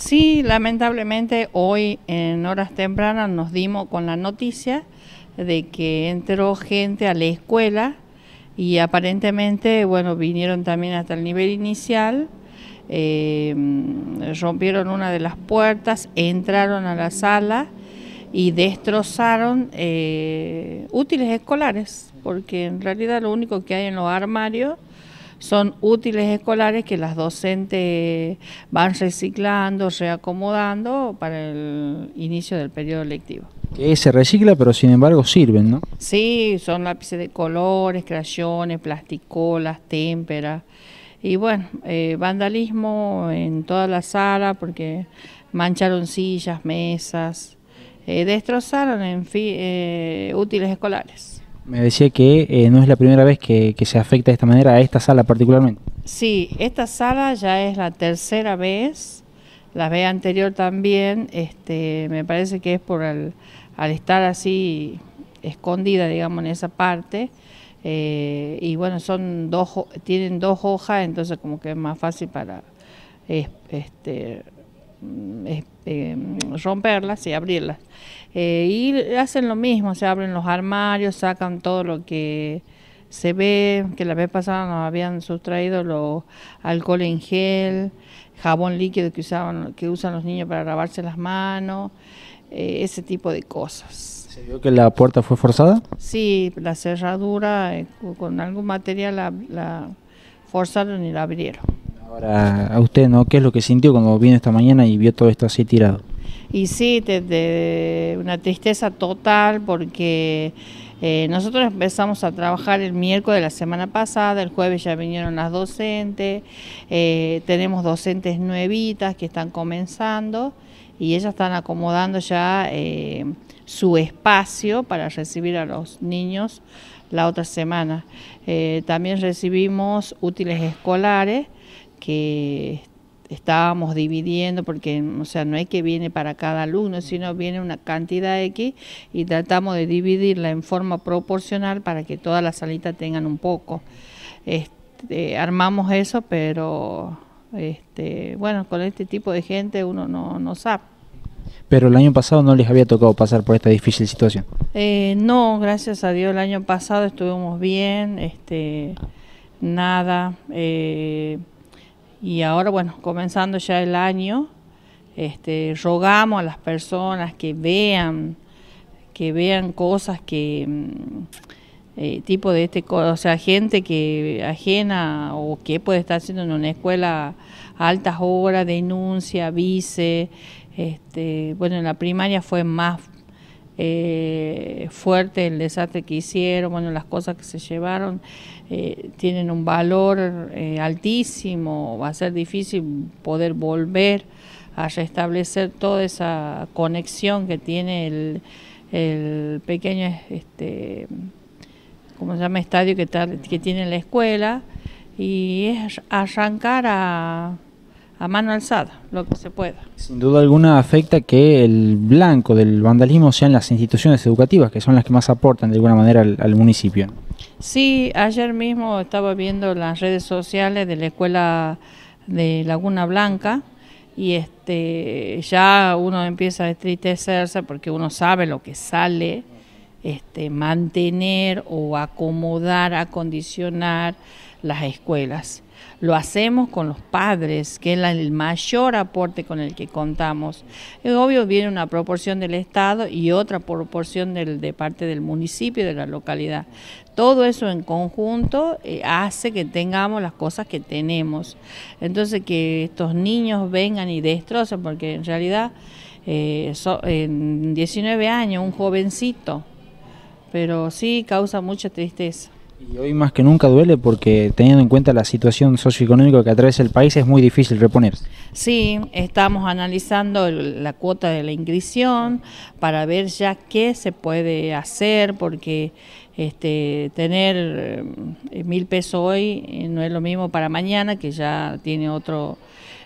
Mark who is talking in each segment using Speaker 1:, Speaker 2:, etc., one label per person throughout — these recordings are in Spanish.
Speaker 1: Sí, lamentablemente hoy en horas tempranas nos dimos con la noticia de que entró gente a la escuela y aparentemente, bueno, vinieron también hasta el nivel inicial, eh, rompieron una de las puertas, entraron a la sala y destrozaron eh, útiles escolares, porque en realidad lo único que hay en los armarios son útiles escolares que las docentes van reciclando, reacomodando para el inicio del periodo lectivo.
Speaker 2: Que se recicla, pero sin embargo sirven, ¿no?
Speaker 1: Sí, son lápices de colores, crayones, plasticolas, témperas. Y bueno, eh, vandalismo en toda la sala porque mancharon sillas, mesas, eh, destrozaron en fin, eh, útiles escolares.
Speaker 2: Me decía que eh, no es la primera vez que, se afecta de esta manera a esta sala particularmente.
Speaker 1: Sí, esta sala ya es la tercera vez, la vez anterior también, este, me parece que es por el, al estar así escondida, digamos, en esa parte, eh, y bueno, son dos, tienen dos hojas, entonces como que es más fácil para este, Mm, este, mm, romperlas y abrirlas. Eh, y hacen lo mismo, se abren los armarios, sacan todo lo que se ve, que la vez pasada nos habían sustraído los alcohol en gel, jabón líquido que, usaban, que usan los niños para lavarse las manos, eh, ese tipo de cosas. ¿Se
Speaker 2: vio que la puerta fue forzada?
Speaker 1: Sí, la cerradura eh, con algún material la forzaron y la abrieron.
Speaker 2: Ahora, a usted, ¿no? ¿Qué es lo que sintió cuando vino esta mañana y vio todo esto así tirado?
Speaker 1: Y sí, una tristeza total porque eh, nosotros empezamos a trabajar el miércoles de la semana pasada, el jueves ya vinieron las docentes, eh, tenemos docentes nuevitas que están comenzando y ellas están acomodando ya eh, su espacio para recibir a los niños la otra semana. también recibimos útiles escolares que estábamos dividiendo, porque o sea, no es que viene para cada alumno, mm. sino viene una cantidad X y tratamos de dividirla en forma proporcional para que todas las salitas tengan un poco. Este, armamos eso, pero este, bueno, con este tipo de gente uno no, sabe.
Speaker 2: Pero el año pasado no les había tocado pasar por esta difícil situación.
Speaker 1: Eh, no, gracias a Dios el año pasado estuvimos bien, este, nada. Eh, y ahora, bueno, comenzando ya el año, este, rogamos a las personas que vean, que vean cosas que mm, eh, tipo de este, o sea, gente que ajena o que puede estar haciendo en una escuela altas horas, denuncia, vice, este, bueno, en la primaria fue más eh, fuerte el desastre que hicieron, bueno, las cosas que se llevaron eh, tienen un valor eh, altísimo, va a ser difícil poder volver a restablecer toda esa conexión que tiene el, el pequeño este, se llama estadio que tiene la escuela y es arrancar a a mano alzada, lo que se pueda.
Speaker 2: Sin duda alguna afecta que el blanco del vandalismo sean las instituciones educativas, que son las que más aportan de alguna manera al, municipio.
Speaker 1: Sí, ayer mismo estaba viendo las redes sociales de la escuela de Laguna Blanca y este ya uno empieza a estristecerse porque uno sabe lo que sale este mantener o acomodar, acondicionar las escuelas. Lo hacemos con los padres, que es el mayor aporte con el que contamos. Es obvio, viene una proporción del Estado y otra proporción del, de parte del municipio, de la localidad. Todo eso en conjunto eh, hace que tengamos las cosas que tenemos. Entonces, que estos niños vengan y destrocen, porque en realidad eh, son en 19 años, un jovencito, pero sí causa mucha tristeza.
Speaker 2: Y hoy más que nunca duele porque teniendo en cuenta la situación socioeconómica que atraviesa el país es muy difícil reponerse.
Speaker 1: Sí, estamos analizando la cuota de la inscripción para ver ya qué se puede hacer porque este, tener eh, mil pesos hoy no es lo mismo para mañana que ya tiene otro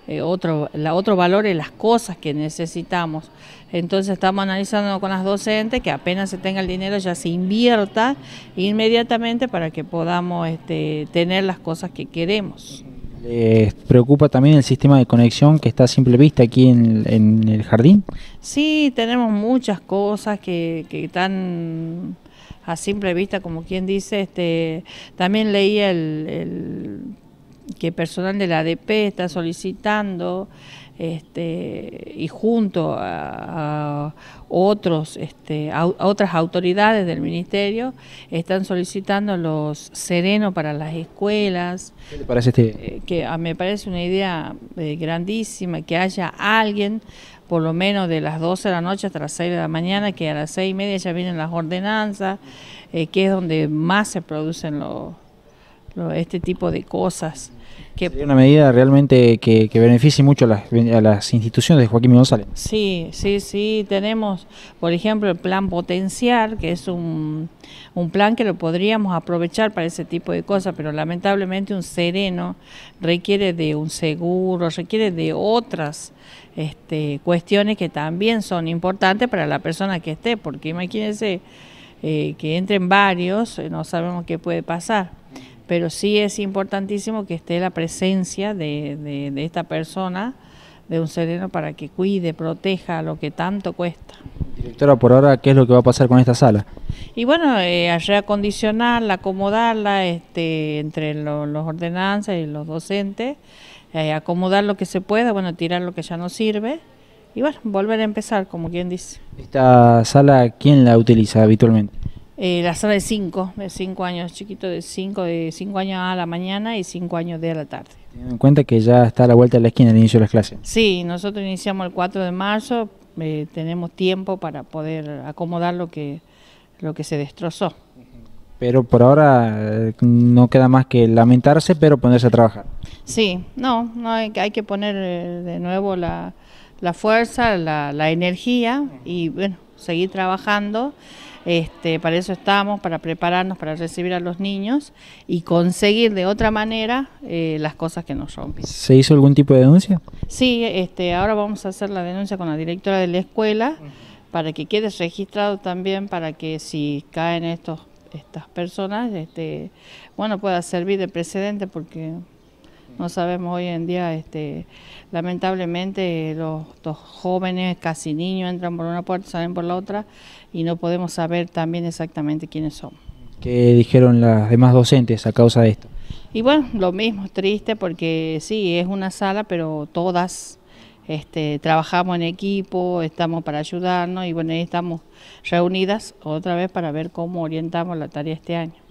Speaker 1: eh, otro, la, otro valor es las cosas que necesitamos. Entonces estamos analizando con las docentes que apenas se tenga el dinero ya se invierta inmediatamente para que podamos este, tener las cosas que queremos.
Speaker 2: ¿Les preocupa también el sistema de conexión que está a simple vista aquí en, el jardín?
Speaker 1: Sí, tenemos muchas cosas que, están a simple vista, como quien dice. Este, también leí el que personal de la ADP está solicitando este, y junto a, otros este, otras autoridades del ministerio están solicitando los serenos para las escuelas.
Speaker 2: ¿Qué te parece este? Eh,
Speaker 1: que ah, me parece una idea eh, grandísima que haya alguien por lo menos de las 12 de la noche hasta las 6 de la mañana, que a las 6 y media ya vienen las ordenanzas, eh, que es donde más se producen los, este tipo de cosas. Que Sería una
Speaker 2: medida realmente que, beneficie mucho a las, instituciones de Joaquín González.
Speaker 1: Sí, sí, sí. Tenemos, por ejemplo, el plan Potenciar, que es un, plan que lo podríamos aprovechar para ese tipo de cosas, pero lamentablemente un sereno requiere de un seguro, requiere de otras este, cuestiones que también son importantes para la persona que esté, porque imagínense eh, que entren varios, eh, no sabemos qué puede pasar pero sí es importantísimo que esté la presencia de, esta persona, de un sereno, para que cuide, proteja lo que tanto cuesta.
Speaker 2: Directora, por ahora, ¿qué es lo que va a pasar con esta sala?
Speaker 1: Y bueno, eh, reacondicionarla, acomodarla este, entre los ordenanzas y los docentes, eh, acomodar lo que se pueda, bueno, tirar lo que ya no sirve y bueno, volver a empezar, como quien dice.
Speaker 2: ¿Esta sala quién la utiliza habitualmente?
Speaker 1: Eh, la sala de 5, de 5 años chiquito, de 5 de cinco años a la mañana y 5 años de a la tarde.
Speaker 2: Teniendo en cuenta que ya está a la vuelta de la esquina el inicio de las clases.
Speaker 1: Sí, nosotros iniciamos el 4 de marzo, eh, tenemos tiempo para poder acomodar lo que, lo que se destrozó.
Speaker 2: Pero por ahora no queda más que lamentarse, pero ponerse a trabajar.
Speaker 1: Sí, no, no hay, hay que poner eh, de nuevo la, la fuerza, la, la energía y bueno, seguir trabajando. Este, para eso estamos, para prepararnos, para recibir a los niños y conseguir de otra manera eh, las cosas que nos rompen.
Speaker 2: ¿Se hizo algún tipo de denuncia?
Speaker 1: Sí, este, ahora vamos a hacer la denuncia con la directora de la escuela para que quede registrado también, para que si caen estos estas personas, este, bueno, pueda servir de precedente porque no sabemos hoy en día, este, lamentablemente los, dos jóvenes, casi niños, entran por una puerta, salen por la otra y no podemos saber también exactamente quiénes son.
Speaker 2: ¿Qué dijeron las demás docentes a causa de esto?
Speaker 1: Y bueno, lo mismo, triste porque sí, es una sala, pero todas este, trabajamos en equipo, estamos para ayudarnos y bueno, ahí estamos reunidas otra vez para ver cómo orientamos la tarea este año.